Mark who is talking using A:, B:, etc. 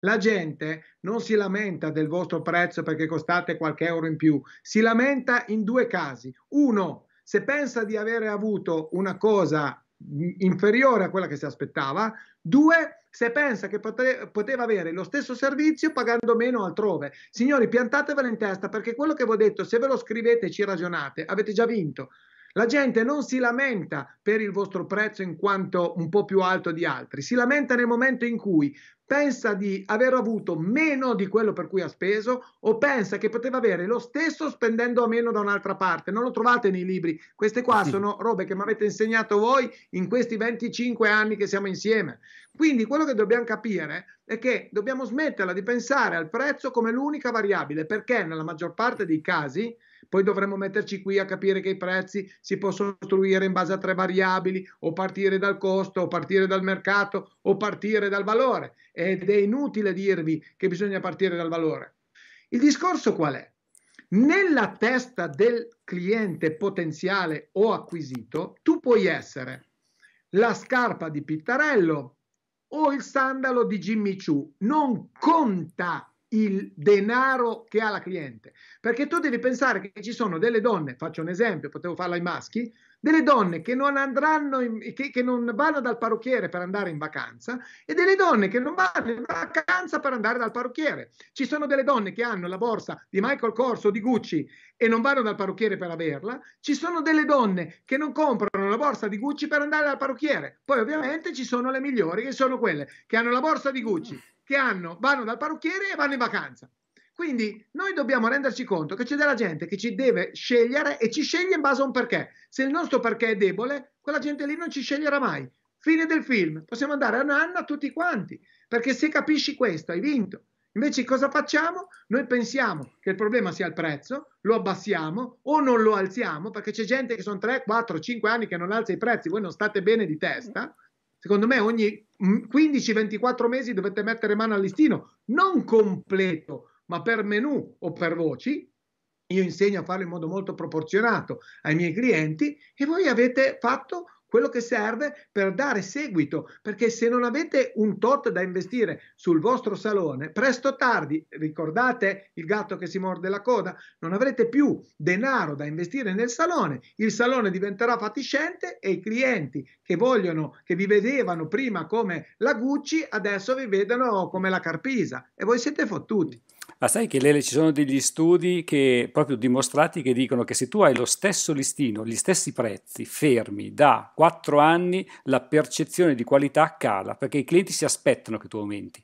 A: La gente non si lamenta del vostro prezzo perché costate qualche euro in più, si lamenta in due casi. Uno, se pensa di avere avuto una cosa inferiore a quella che si aspettava, due, se pensa che poteva avere lo stesso servizio pagando meno altrove. Signori, piantatevelo in testa perché quello che vi ho detto, se ve lo scrivete e ci ragionate, avete già vinto. La gente non si lamenta per il vostro prezzo in quanto un po' più alto di altri, si lamenta nel momento in cui pensa di aver avuto meno di quello per cui ha speso o pensa che poteva avere lo stesso spendendo a meno da un'altra parte. Non lo trovate nei libri. Queste qua sì. sono robe che mi avete insegnato voi in questi 25 anni che siamo insieme. Quindi quello che dobbiamo capire è che dobbiamo smetterla di pensare al prezzo come l'unica variabile, perché nella maggior parte dei casi poi dovremmo metterci qui a capire che i prezzi si possono costruire in base a tre variabili o partire dal costo o partire dal mercato o partire dal valore ed è inutile dirvi che bisogna partire dal valore. Il discorso qual è? Nella testa del cliente potenziale o acquisito tu puoi essere la scarpa di Pittarello o il sandalo di Jimmy Choo. Non conta il denaro che ha la cliente. Perché tu devi pensare che ci sono delle donne, faccio un esempio, potevo farla ai maschi, delle donne che non andranno, in, che, che, non vanno dal parrucchiere per andare in vacanza e delle donne che non vanno in vacanza per andare dal parrucchiere. Ci sono delle donne che hanno la borsa di Michael Corso di Gucci e non vanno dal parrucchiere per averla. Ci sono delle donne che non comprano la borsa di Gucci per andare dal parrucchiere. Poi ovviamente ci sono le migliori che sono quelle che hanno la borsa di Gucci che hanno, vanno dal parrucchiere e vanno in vacanza. Quindi noi dobbiamo renderci conto che c'è della gente che ci deve scegliere e ci sceglie in base a un perché. Se il nostro perché è debole, quella gente lì non ci sceglierà mai. Fine del film, possiamo andare a un anno tutti quanti, perché se capisci questo hai vinto. Invece cosa facciamo? Noi pensiamo che il problema sia il prezzo, lo abbassiamo o non lo alziamo, perché c'è gente che sono 3, 4, 5 anni che non alza i prezzi, voi non state bene di testa. Secondo me ogni 15-24 mesi dovete mettere mano al listino, non completo, ma per menu o per voci. Io insegno a farlo in modo molto proporzionato ai miei clienti e voi avete fatto quello che serve per dare seguito, perché se non avete un tot da investire sul vostro salone, presto o tardi, ricordate il gatto che si morde la coda, non avrete più denaro da investire nel salone, il salone diventerà fatiscente e i clienti che vogliono, che vi vedevano prima come la Gucci, adesso vi vedono come la Carpisa e voi siete fottuti. Ma sai che Lele ci sono degli studi che proprio dimostrati che dicono che se tu hai lo stesso listino, gli stessi prezzi fermi da 4 anni la percezione di qualità cala perché i clienti si aspettano che tu aumenti.